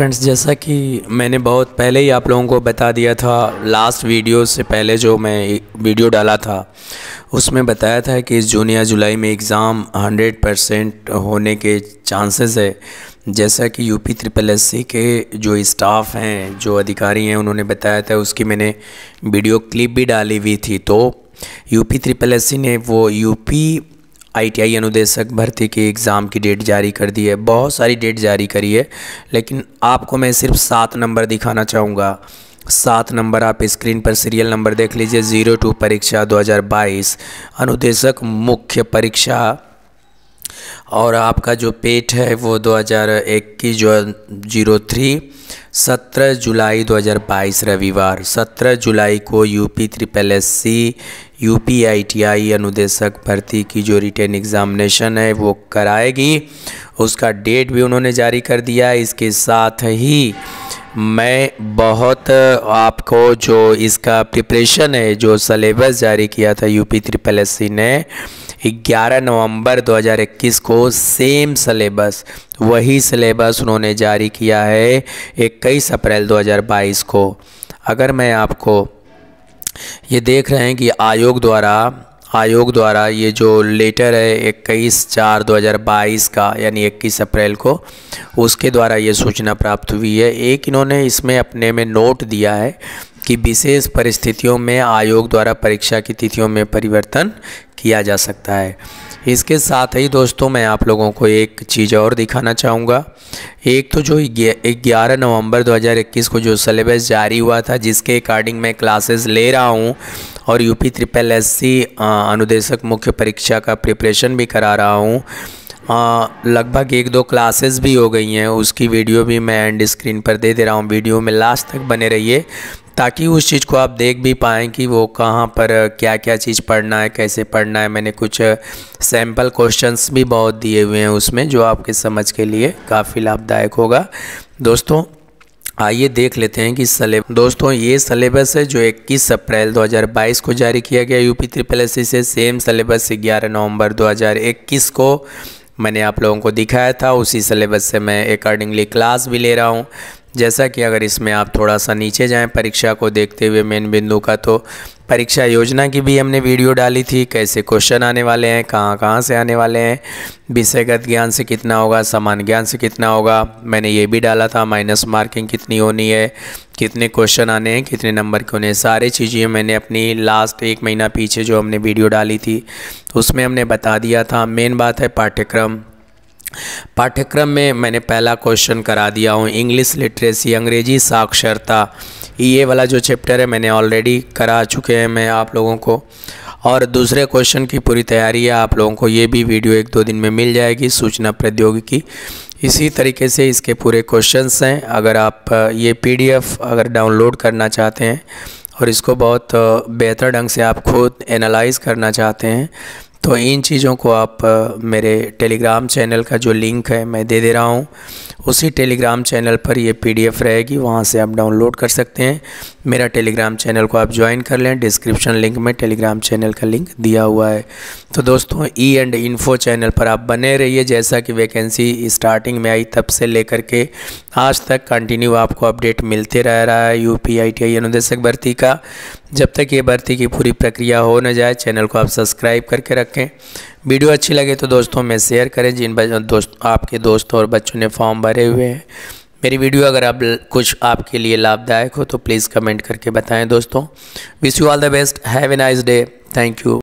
friends जैसा कि मैंने बहुत पहले ही आप लोगों को बता दिया था लास्ट वीडियो से पहले जो मैं वीडियो डाला था उसमें बताया था कि जून या जुलाई में एग्ज़ाम 100 परसेंट होने के चांसेस है जैसा कि यूपी ट्रिपल एस सी के जो स्टाफ़ हैं जो अधिकारी हैं उन्होंने बताया था उसकी मैंने वीडियो क्लिप भी डाली हुई थी तो यूपी ट्रिपल एस सी ने वो यूपी आईटीआई अनुदेशक भर्ती की एग्ज़ाम की डेट जारी कर दी है बहुत सारी डेट जारी करी है लेकिन आपको मैं सिर्फ सात नंबर दिखाना चाहूँगा सात नंबर आप स्क्रीन पर सीरियल नंबर देख लीजिए ज़ीरो टू परीक्षा 2022 अनुदेशक मुख्य परीक्षा और आपका जो पेट है वो 2001 इक्कीस जो जीरो थ्री सत्रह जुलाई 2022 रविवार 17 जुलाई को UP triple S C U P I T I अनुदेशक भर्ती की जो रिटर्न एग्ज़ामिनेशन है वो कराएगी उसका डेट भी उन्होंने जारी कर दिया इसके साथ ही मैं बहुत आपको जो इसका प्रिपरेशन है जो सलेबस जारी किया था यूपी ट्रिपल एस सी ने 11 नवंबर 2021 को सेम सलेबस वही सलेबस उन्होंने जारी किया है 21 अप्रैल 2022 को अगर मैं आपको ये देख रहे हैं कि आयोग द्वारा आयोग द्वारा ये जो लेटर है इक्कीस चार 2022 का यानी 21 अप्रैल को उसके द्वारा ये सूचना प्राप्त हुई है एक इन्होंने इसमें अपने में नोट दिया है कि विशेष परिस्थितियों में आयोग द्वारा परीक्षा की तिथियों में परिवर्तन किया जा सकता है इसके साथ ही दोस्तों मैं आप लोगों को एक चीज़ और दिखाना चाहूँगा एक तो जो ग्यारह नवंबर 2021 को जो सिलेबस जारी हुआ था जिसके अकॉर्डिंग मैं क्लासेस ले रहा हूँ और यूपी ट्रिपल एस अनुदेशक मुख्य परीक्षा का प्रिपरेशन भी करा रहा हूँ लगभग एक दो क्लासेस भी हो गई हैं उसकी वीडियो भी मैं एंड स्क्रीन पर दे दे रहा हूँ वीडियो में लास्ट तक बने रहिए ताकि उस चीज़ को आप देख भी पाएँ कि वो कहाँ पर क्या क्या चीज़ पढ़ना है कैसे पढ़ना है मैंने कुछ सैम्पल क्वेश्चंस भी बहुत दिए हुए हैं उसमें जो आपके समझ के लिए काफ़ी लाभदायक होगा दोस्तों आइए देख लेते हैं कि सले दोस्तों ये सलेबस है जो 21 अप्रैल 2022 को जारी किया गया UP triple S C same syllabus 11 नवंबर 2021 को मैंने आप लोगों को दिखाया था उसी सलेबस से मैं अकॉर्डिंगली क्लास भी ले रहा हूँ जैसा कि अगर इसमें आप थोड़ा सा नीचे जाएं परीक्षा को देखते हुए मेन बिंदु का तो परीक्षा योजना की भी हमने वीडियो डाली थी कैसे क्वेश्चन आने वाले हैं कहाँ कहाँ से आने वाले हैं विषयगत ज्ञान से कितना होगा समान ज्ञान से कितना होगा मैंने ये भी डाला था माइनस मार्किंग कितनी होनी है कितने क्वेश्चन आने हैं कितने नंबर के होने हैं सारी चीज़ें मैंने अपनी लास्ट एक महीना पीछे जो हमने वीडियो डाली थी तो उसमें हमने बता दिया था मेन बात है पाठ्यक्रम पाठ्यक्रम में मैंने पहला क्वेश्चन करा दिया हूँ इंग्लिश लिटरेसी अंग्रेजी साक्षरता ये वाला जो चैप्टर है मैंने ऑलरेडी करा चुके हैं मैं आप लोगों को और दूसरे क्वेश्चन की पूरी तैयारी है आप लोगों को ये भी वीडियो एक दो दिन में मिल जाएगी सूचना प्रौद्योगिकी इसी तरीके से इसके पूरे क्वेश्चंस हैं अगर आप ये पीडीएफ अगर डाउनलोड करना चाहते हैं और इसको बहुत बेहतर ढंग से आप खुद एनालाइज करना चाहते हैं तो इन चीज़ों को आप मेरे टेलीग्राम चैनल का जो लिंक है मैं दे दे रहा हूँ उसी टेलीग्राम चैनल पर ये पीडीएफ रहेगी वहाँ से आप डाउनलोड कर सकते हैं मेरा टेलीग्राम चैनल को आप ज्वाइन कर लें डिस्क्रिप्शन लिंक में टेलीग्राम चैनल का लिंक दिया हुआ है तो दोस्तों ई एंड इन्फो चैनल पर आप बने रहिए जैसा कि वैकेंसी स्टार्टिंग में आई तब से लेकर के आज तक कंटिन्यू आपको अपडेट मिलते रह रहा है यू पी आई अनुदेशक भर्ती का जब तक ये भर्ती की पूरी प्रक्रिया हो न जाए चैनल को आप सब्सक्राइब करके रखें वीडियो अच्छी लगे तो दोस्तों में शेयर करें जिन दोस्त आपके दोस्तों और बच्चों ने फॉर्म भरे हुए हैं मेरी वीडियो अगर आप कुछ आपके लिए लाभदायक हो तो प्लीज़ कमेंट करके बताएं दोस्तों wish you all the best have a nice day thank you